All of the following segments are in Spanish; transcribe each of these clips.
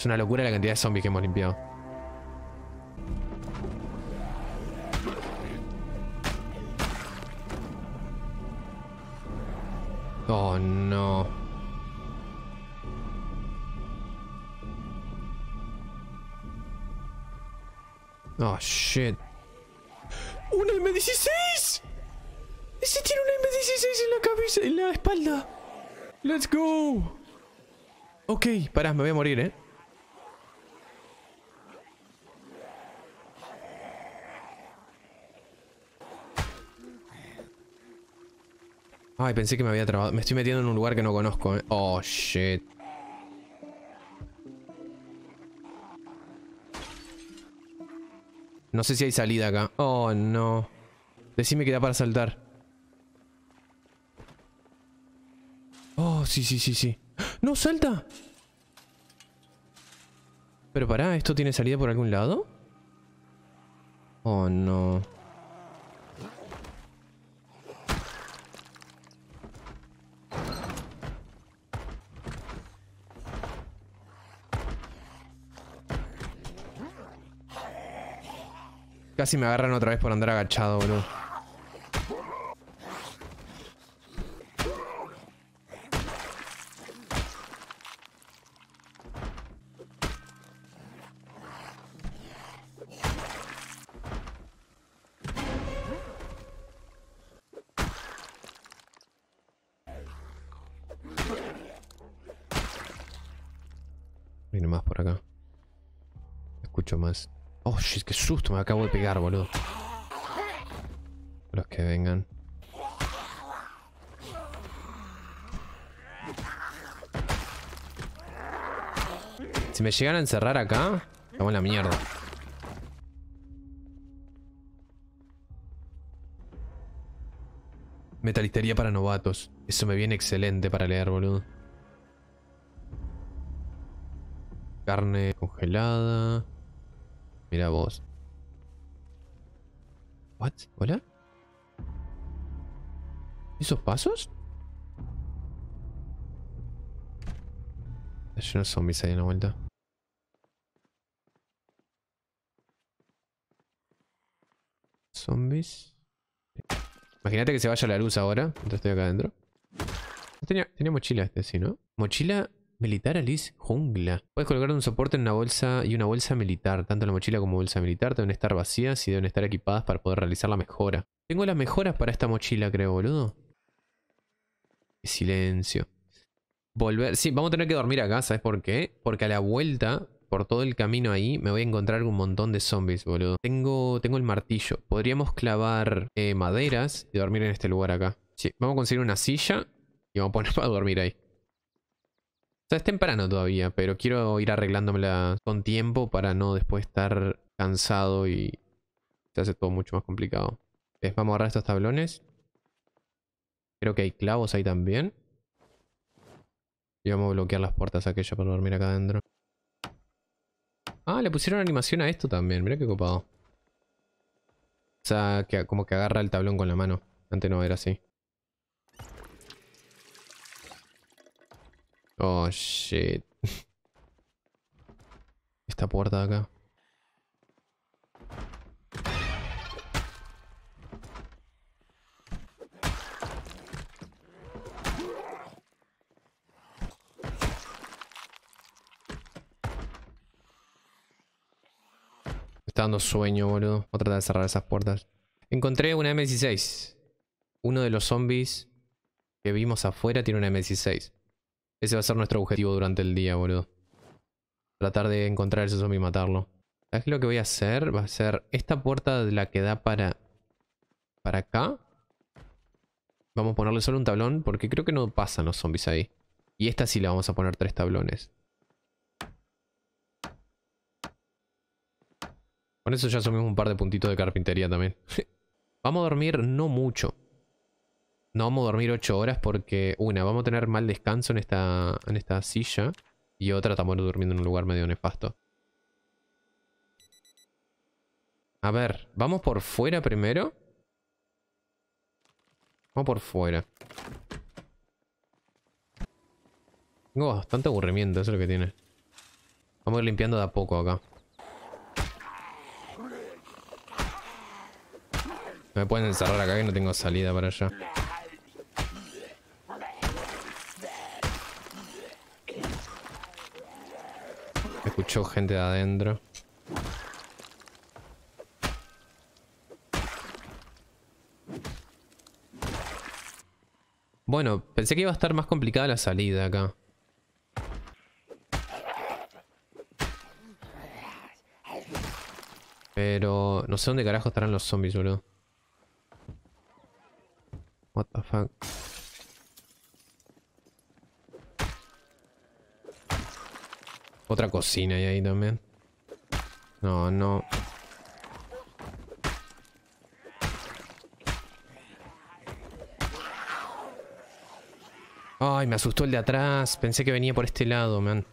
Es una locura la cantidad de zombies que hemos limpiado. Oh, no. Oh, shit. ¡Una M16! ¡Ese tiene una M16 en la cabeza, en la espalda! ¡Let's go! Ok, pará, me voy a morir, eh. Ay, pensé que me había trabado. Me estoy metiendo en un lugar que no conozco. Eh. Oh, shit. No sé si hay salida acá. Oh, no. Decime que da para saltar. Oh, sí, sí, sí, sí. ¡No, salta! Pero pará, ¿esto tiene salida por algún lado? Oh, no. Casi me agarran otra vez por andar agachado, boludo. Viene más por acá. Escucho más. Oh, shit, qué susto me acabo de pegar, boludo. Los que vengan. Si me llegan a encerrar acá, estamos en la mierda. Metalistería para novatos. Eso me viene excelente para leer, boludo. Carne congelada. Mira vos. What? ¿Hola? ¿Esos pasos? Hay unos zombies ahí en la vuelta. Zombies. Imagínate que se vaya la luz ahora. Mientras estoy acá adentro. Tenía, tenía mochila este, sí, ¿no? Mochila Militar Alice Jungla. Puedes colocar un soporte en una bolsa y una bolsa militar. Tanto la mochila como bolsa militar deben estar vacías y deben estar equipadas para poder realizar la mejora. Tengo las mejoras para esta mochila, creo, boludo. Silencio. Volver. Sí, vamos a tener que dormir acá, ¿sabes por qué? Porque a la vuelta, por todo el camino ahí, me voy a encontrar un montón de zombies, boludo. Tengo, tengo el martillo. Podríamos clavar eh, maderas y dormir en este lugar acá. Sí, vamos a conseguir una silla y vamos a poner para dormir ahí sea, es temprano todavía, pero quiero ir arreglándomela con tiempo para no después estar cansado y se hace todo mucho más complicado. vamos a agarrar estos tablones. Creo que hay clavos ahí también. Y vamos a bloquear las puertas aquellas para dormir acá adentro. Ah, le pusieron animación a esto también. Mira qué copado. O sea, que, como que agarra el tablón con la mano. Antes no era así. Oh, shit. Esta puerta de acá. está dando sueño, boludo. Voy a tratar de cerrar esas puertas. Encontré una M16. Uno de los zombies que vimos afuera tiene una M16. Ese va a ser nuestro objetivo durante el día, boludo. Tratar de encontrar ese zombie y matarlo. ¿Sabes lo que voy a hacer? Va a ser esta puerta de la que da para... Para acá. Vamos a ponerle solo un tablón porque creo que no pasan los zombies ahí. Y esta sí la vamos a poner tres tablones. Con eso ya asumimos un par de puntitos de carpintería también. vamos a dormir no mucho. No vamos a dormir 8 horas porque, una, vamos a tener mal descanso en esta, en esta silla. Y otra, estamos durmiendo en un lugar medio nefasto. A ver, vamos por fuera primero. Vamos por fuera. Tengo bastante aburrimiento, eso es lo que tiene. Vamos a ir limpiando de a poco acá. me pueden encerrar acá que no tengo salida para allá. Mucho gente de adentro. Bueno, pensé que iba a estar más complicada la salida acá. Pero no sé dónde carajo estarán los zombies, boludo. What the fuck. Otra cocina hay ahí también. No, no. Ay, me asustó el de atrás. Pensé que venía por este lado, man.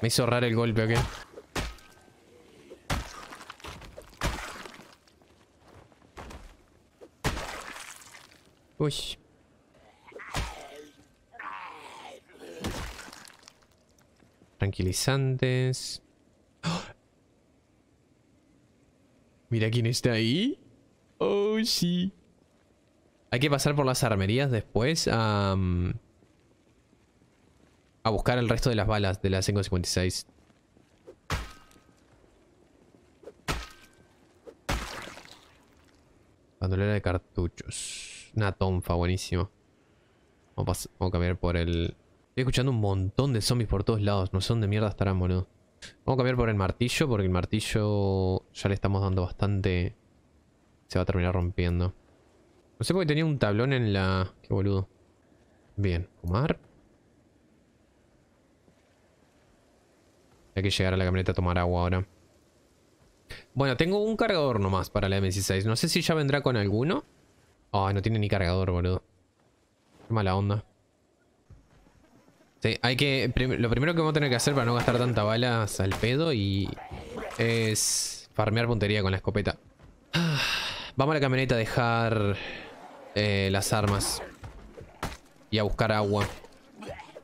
Me hizo raro el golpe, ¿ok? Uy. Tranquilizantes. Mira quién está ahí. Oh, sí. Hay que pasar por las armerías después a... Mm, a buscar el resto de las balas de la 556. Bandolera de cartuchos. Una tonfa, buenísimo. Vamos a, vamos a cambiar por el Estoy escuchando un montón de zombies por todos lados. No son de mierda estarán, boludo. Vamos a cambiar por el martillo, porque el martillo ya le estamos dando bastante... Se va a terminar rompiendo. No sé por qué tenía un tablón en la... Qué boludo. Bien, fumar. Hay que llegar a la camioneta a tomar agua ahora. Bueno, tengo un cargador nomás para la M16. No sé si ya vendrá con alguno. Ay, no tiene ni cargador, boludo. Qué mala onda hay que. Lo primero que vamos a tener que hacer para no gastar tanta balas al pedo y. es. farmear puntería con la escopeta. vamos a la camioneta a dejar. Eh, las armas. Y a buscar agua.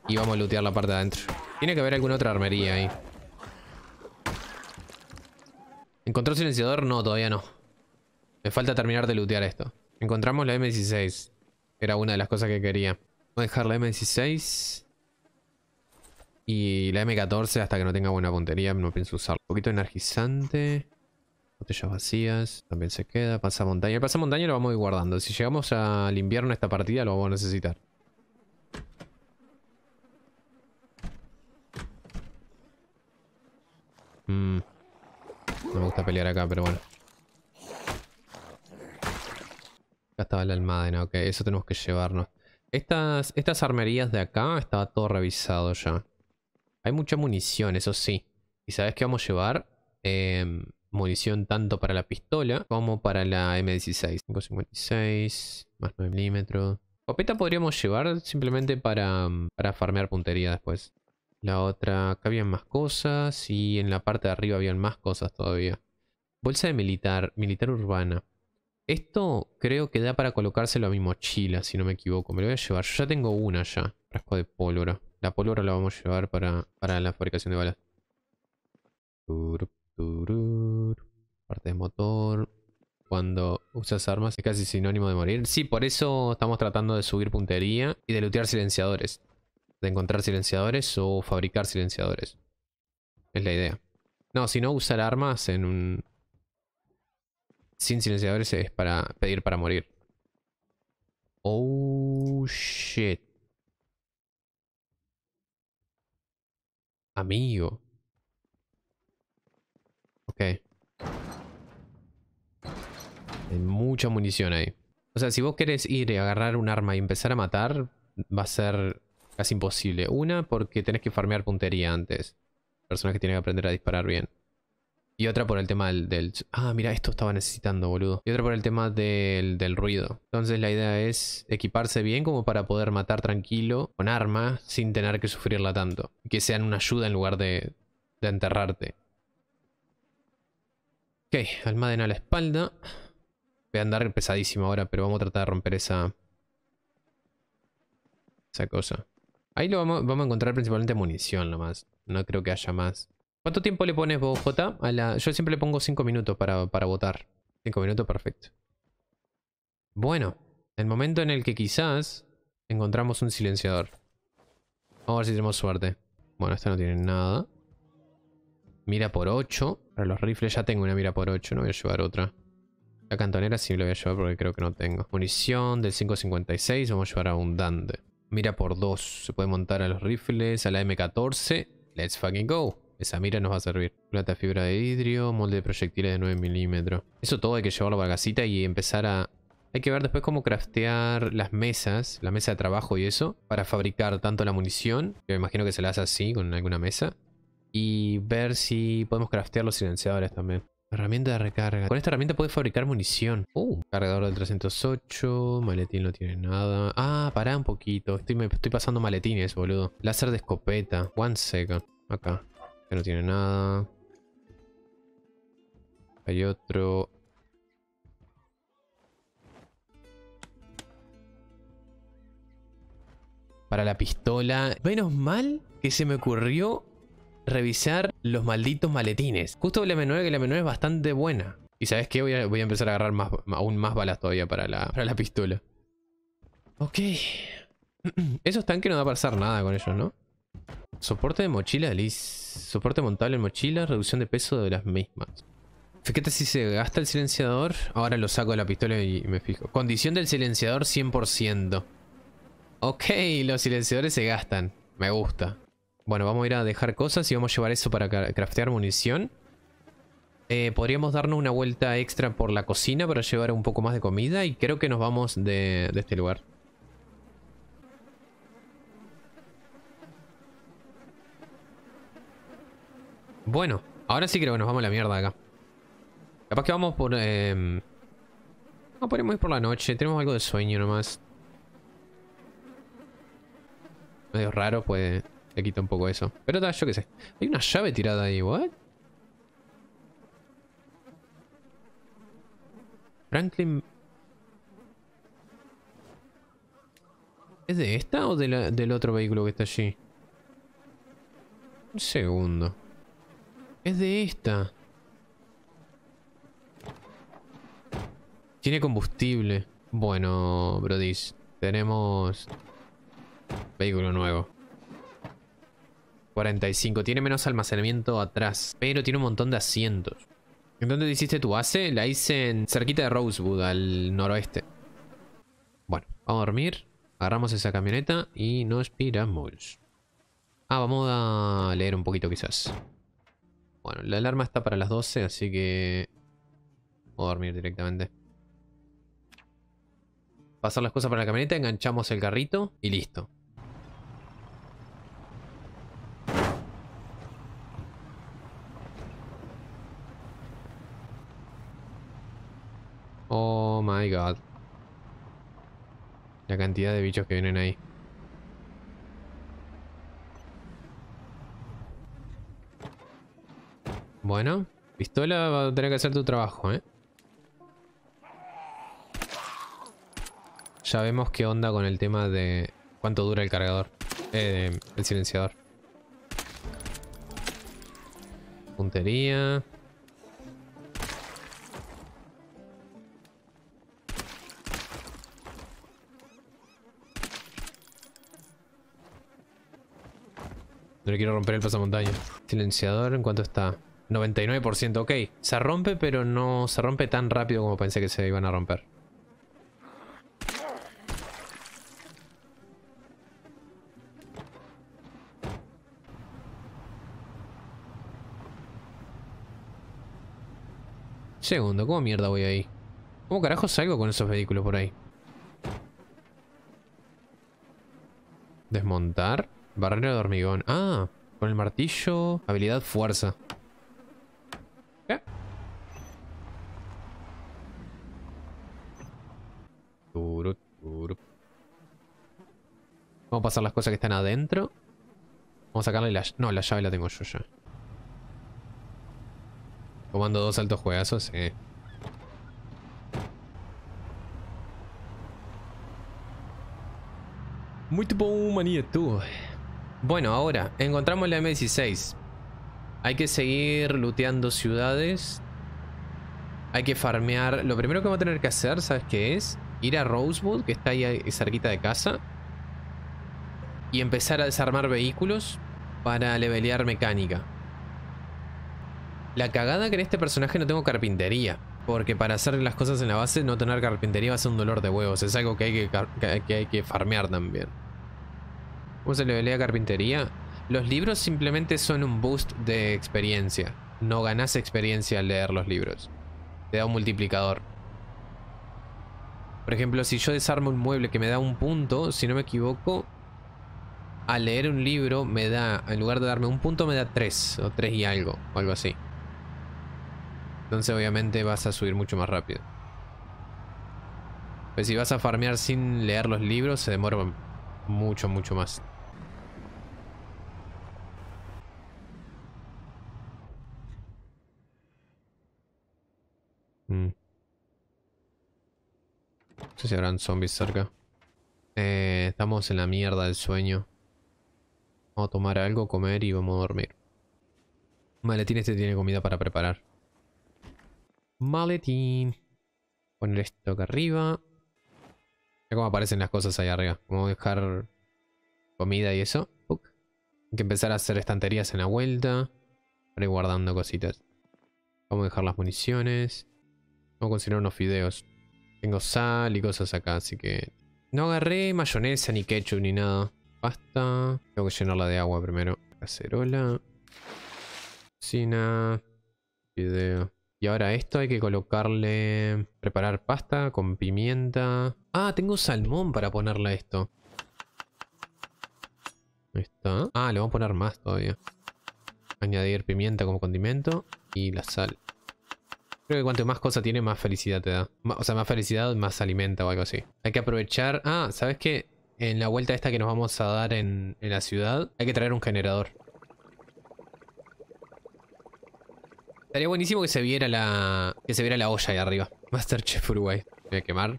Y vamos a lootear la parte de adentro. Tiene que haber alguna otra armería ahí. ¿Encontró silenciador? No, todavía no. Me falta terminar de lootear esto. Encontramos la M16. Era una de las cosas que quería. Vamos a dejar la M16. Y la M14 hasta que no tenga buena puntería no pienso usarlo. Un poquito energizante. Botellas vacías. También se queda. Pasa montaña. El montaña lo vamos a ir guardando. Si llegamos al invierno esta partida lo vamos a necesitar. Mm. No me gusta pelear acá, pero bueno. Acá estaba la almadena, ok. Eso tenemos que llevarnos. Estas, estas armerías de acá estaba todo revisado ya. Hay mucha munición, eso sí. ¿Y sabes que vamos a llevar? Em, munición tanto para la pistola como para la M16. 556, más 9 milímetros. Copeta podríamos llevar simplemente para, mm, para farmear puntería después. La otra, acá habían más cosas y en la parte de arriba habían más cosas todavía. Bolsa de militar, militar urbana. Esto creo que da para colocárselo a mi mochila, si no me equivoco. Me lo voy a llevar. Yo ya tengo una ya. Frasco de pólvora. La pólvora la vamos a llevar para, para la fabricación de balas. Parte de motor. Cuando usas armas es casi sinónimo de morir. Sí, por eso estamos tratando de subir puntería y de lootear silenciadores. De encontrar silenciadores o fabricar silenciadores. Es la idea. No, si no usar armas en un, sin silenciadores es para pedir para morir. Oh, shit. Amigo. Ok. Hay mucha munición ahí. O sea, si vos querés ir y agarrar un arma y empezar a matar, va a ser casi imposible. Una, porque tenés que farmear puntería antes. Personas que tienen que aprender a disparar bien. Y otra por el tema del, Ah, mira, esto estaba necesitando, boludo. Y otra por el tema del, del, ruido. Entonces la idea es equiparse bien como para poder matar tranquilo, con arma, sin tener que sufrirla tanto. Que sean una ayuda en lugar de, de enterrarte. Ok, almadena a la espalda. Voy a andar pesadísimo ahora, pero vamos a tratar de romper esa... Esa cosa. Ahí lo vamos, vamos a encontrar principalmente munición nomás. No creo que haya más. ¿Cuánto tiempo le pones vos, J? A la... Yo siempre le pongo 5 minutos para, votar. 5 minutos, perfecto. Bueno, el momento en el que quizás encontramos un silenciador. Vamos a ver si tenemos suerte. Bueno, esta no tiene nada. Mira por 8. Para los rifles ya tengo una mira por 8. No voy a llevar otra. La cantonera sí la voy a llevar porque creo que no tengo. Munición del 5.56. Vamos a llevar abundante. Mira por 2. Se puede montar a los rifles, a la M14. Let's fucking go. Esa mira nos va a servir. Plata fibra de vidrio, molde de proyectiles de 9 milímetros. Eso todo hay que llevarlo para la casita y empezar a... Hay que ver después cómo craftear las mesas, la mesa de trabajo y eso, para fabricar tanto la munición, que me imagino que se la hace así, con alguna mesa, y ver si podemos craftear los silenciadores también. Herramienta de recarga. Con esta herramienta puedes fabricar munición. Uh, cargador del 308. Maletín no tiene nada. Ah, pará un poquito. Estoy, estoy pasando maletines, boludo. Láser de escopeta. One second. Acá. Que no tiene nada. Hay otro. Para la pistola. Menos mal que se me ocurrió revisar los malditos maletines. Justo la menor que la menor es bastante buena. Y sabes qué, voy a, empezar a agarrar más, aún más balas todavía para la, pistola. Ok. Esos tanques no va a pasar nada con ellos, ¿no? Soporte de mochila, Liz. Soporte montable en mochila, reducción de peso de las mismas. Fíjate si se gasta el silenciador. Ahora lo saco de la pistola y me fijo. Condición del silenciador 100%. Ok, los silenciadores se gastan. Me gusta. Bueno, vamos a ir a dejar cosas y vamos a llevar eso para craftear munición. Eh, podríamos darnos una vuelta extra por la cocina para llevar un poco más de comida y creo que nos vamos de este lugar. Bueno, ahora sí creo que nos vamos a la mierda acá. Capaz que vamos por... Eh... Em, no, podemos ir por la noche. Tenemos algo de sueño nomás. Medio raro, pues... Se quita un poco eso. Pero está, yo qué sé. Hay una llave tirada ahí, ¿what? Franklin... ¿Es de esta o del otro vehículo que está allí? Un segundo. Es de esta. Tiene combustible. Bueno, Brodis. Tenemos... Vehículo nuevo. 45. Tiene menos almacenamiento atrás. Pero tiene un montón de asientos. ¿En dónde hiciste tu base? La hice en cerquita de Rosewood, al noroeste. Bueno, vamos a dormir. Agarramos esa camioneta y nos piramos. Ah, vamos a leer un poquito quizás. Bueno, la alarma está para las 12, así que... a dormir directamente. Pasar las cosas para la camioneta, enganchamos el carrito y listo. Oh my god. La cantidad de bichos que vienen ahí. Bueno, pistola va a tener que hacer tu trabajo, ¿eh? Ya vemos qué onda con el tema de cuánto dura el cargador. Eh, el silenciador. Puntería. No le quiero romper el pasamontaño Silenciador, ¿en cuánto está? 99%, ok. Se rompe, pero no se rompe tan rápido como pensé que se iban a romper. Segundo, ¿cómo mierda voy ahí? ¿Cómo carajo salgo con esos vehículos por ahí? Desmontar. Barrera de hormigón. Ah, con el martillo. Habilidad fuerza. Vamos a pasar las cosas que están adentro. Vamos a sacarle la... No, la llave la tengo yo ya. Tomando dos altos juegazos, sí. Muy tipo un tú. Bueno, ahora encontramos la M16. Hay que seguir looteando ciudades. Hay que farmear. Lo primero que va a tener que hacer, ¿sabes qué es? Ir a Rosewood, que está ahí cerquita de casa. Y empezar a desarmar vehículos para levelear mecánica. La cagada que en este personaje no tengo carpintería. Porque para hacer las cosas en la base, no tener carpintería va a ser un dolor de huevos. Es algo que hay que, que, hay que farmear también. ¿Cómo se levelea carpintería? Los libros simplemente son un boost de experiencia. No ganas experiencia al leer los libros. Te da un multiplicador. Por ejemplo, si yo desarmo un mueble que me da un punto, si no me equivoco, al leer un libro me da, en lugar de darme un punto, me da tres. o tres y algo, o algo así. Entonces obviamente vas a subir mucho más rápido. Pues si vas a farmear sin leer los libros, se demoran mucho, mucho más. Mm. No sé si habrán zombies cerca. Eh, estamos en la mierda del sueño. Vamos a tomar algo, comer y vamos a dormir. Maletín este tiene comida para preparar. Maletín. Poner esto acá arriba. Ya como aparecen las cosas ahí arriba. Vamos a dejar comida y eso. Hay que empezar a hacer estanterías en la vuelta. Para ir guardando cositas. Vamos a dejar las municiones. Vamos a cocinar unos fideos. Tengo sal y cosas acá, así que... No agarré mayonesa, ni ketchup, ni nada. Pasta. Tengo que llenarla de agua primero. Cacerola. Cocina. Fideo. Y ahora esto hay que colocarle... Preparar pasta con pimienta. Ah, tengo salmón para ponerle a esto. está. Ah, le vamos a poner más todavía. Añadir pimienta como condimento. Y la sal. Creo que cuanto más cosa tiene, más felicidad te da. O sea, más felicidad, más alimenta o algo así. Hay que aprovechar... Ah, ¿sabes qué? En la vuelta esta que nos vamos a dar en, la ciudad, hay que traer un generador. Estaría buenísimo que se viera la que se viera la olla ahí arriba. Masterchef Uruguay. voy a quemar.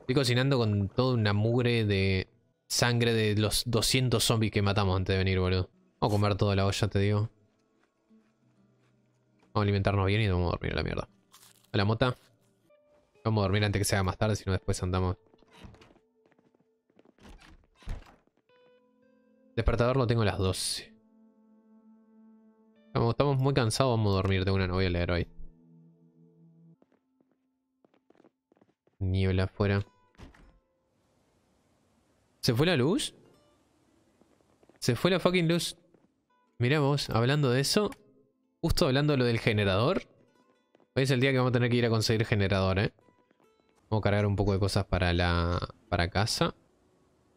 Estoy cocinando con toda una mugre de sangre de los 200 zombies que matamos antes de venir, boludo. Vamos a comer toda la olla, te digo. Vamos a alimentarnos bien y nos vamos a dormir a la mierda. A la mota. Vamos a dormir antes que sea más tarde, si no después andamos. Despertador lo tengo a las 12. estamos muy cansados, vamos a dormir. Tengo una no voy a leer hoy. Niebla afuera. ¿Se fue la luz? Se fue la fucking luz. Mirá vos, hablando de eso. Justo hablando de lo del generador. Hoy es el día que vamos a tener que ir a conseguir generador, ¿eh? Vamos a cargar un poco de cosas para la para casa.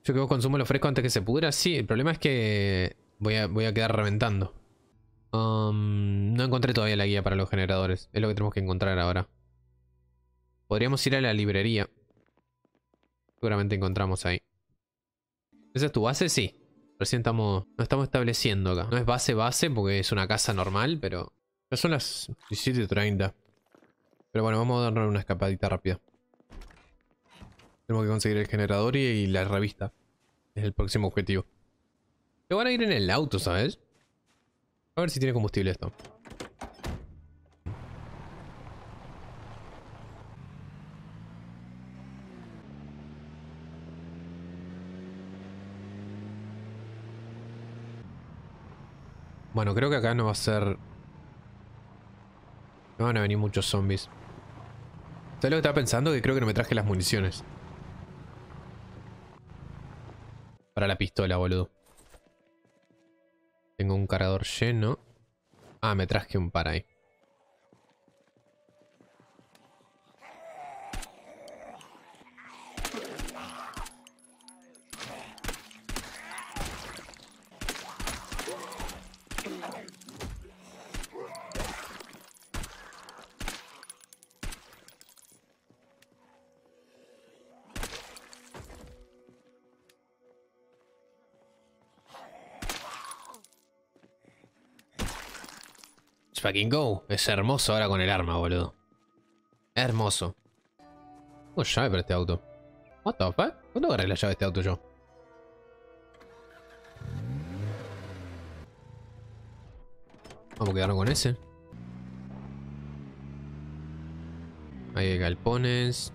Yo que consumo lo fresco antes que se pudra. Sí, el problema es que voy a, voy a quedar reventando. Um, no encontré todavía la guía para los generadores. Es lo que tenemos que encontrar ahora. Podríamos ir a la librería. Seguramente encontramos ahí. ¿Esa es tu base? Sí. Recién estamos... estamos estableciendo acá. No es base base porque es una casa normal, pero... Ya son las 17.30. Pero bueno, vamos a darnos una escapadita rápida. Tenemos que conseguir el generador y, la revista. Es el próximo objetivo. Te van a ir en el auto, ¿sabes? A ver si tiene combustible esto. Bueno, creo que acá no va a ser no van a venir muchos zombies. Solo lo que estaba pensando? Que creo que no me traje las municiones. Para la pistola, boludo. Tengo un cargador lleno. Ah, me traje un par ahí. fucking go. Es hermoso ahora con el arma, boludo. Hermoso. Tengo llave para este auto. What the fuck? ¿Cuándo agarré la llave de este auto yo? Vamos a quedarnos con ese. Ahí hay galpones.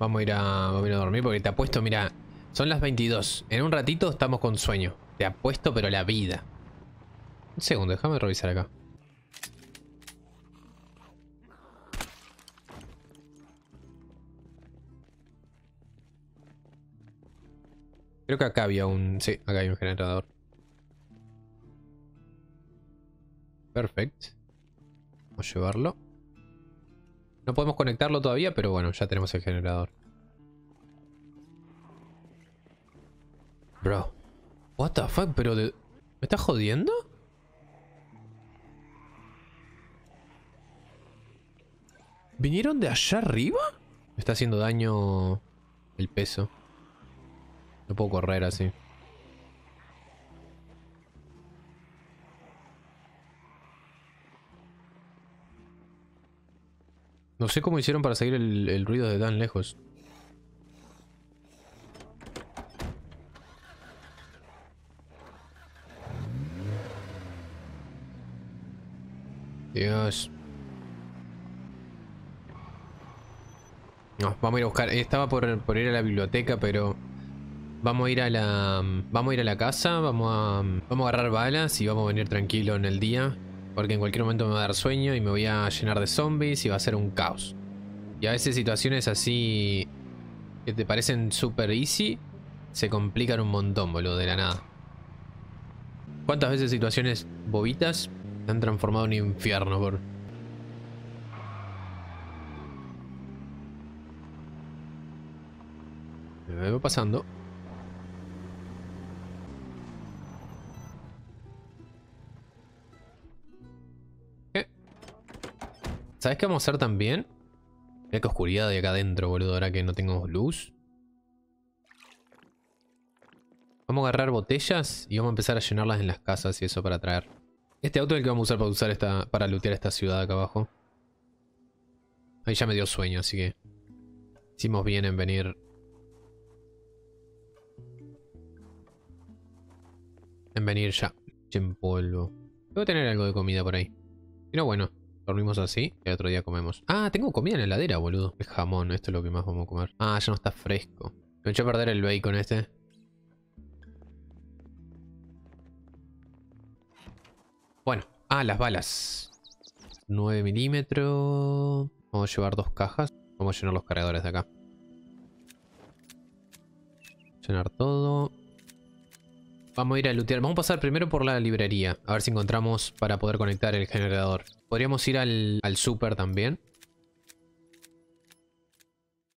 Vamos a ir a, dormir porque te apuesto, mira, son las 22. En un ratito estamos con sueño. Te apuesto, pero la vida. Un segundo, déjame revisar acá. Creo que acá había un... Sí, acá hay un generador. Perfecto. Vamos a llevarlo. No podemos conectarlo todavía, pero bueno, ya tenemos el generador. Bro. What the fuck, pero ¿Me estás jodiendo? ¿Vinieron de allá arriba? Me está haciendo daño el peso. No puedo correr así. No sé cómo hicieron para seguir el, ruido de tan lejos. Dios. No, vamos a ir a buscar. Estaba por, ir a la biblioteca, pero... Vamos a ir a la... Vamos a ir a la casa, vamos a... Vamos a agarrar balas y vamos a venir tranquilo en el día. Porque en cualquier momento me va a dar sueño y me voy a llenar de zombies y va a ser un caos. Y a veces situaciones así que te parecen super easy se complican un montón, boludo, de la nada. ¿Cuántas veces situaciones bobitas se han transformado en infierno, por... Me veo pasando. ¿Sabes qué vamos a hacer también? Mira qué oscuridad de acá adentro, boludo, ahora que no tengo luz. Vamos a agarrar botellas y vamos a empezar a llenarlas en las casas y eso para traer. Este auto es el que vamos a usar para usar esta. para lootear esta ciudad acá abajo. Ahí ya me dio sueño, así que. Hicimos bien en venir. En venir ya. En polvo. Debo tener algo de comida por ahí. Pero bueno. Dormimos así y el otro día comemos. Ah, tengo comida en la heladera, boludo. El jamón, esto es lo que más vamos a comer. Ah, ya no está fresco. Me echó a perder el bacon este. Bueno. Ah, las balas. 9 milímetros. Vamos a llevar dos cajas. Vamos a llenar los cargadores de acá. Llenar todo. Vamos a ir a lootear. Vamos a pasar primero por la librería. A ver si encontramos para poder conectar el generador. Podríamos ir al, al super también.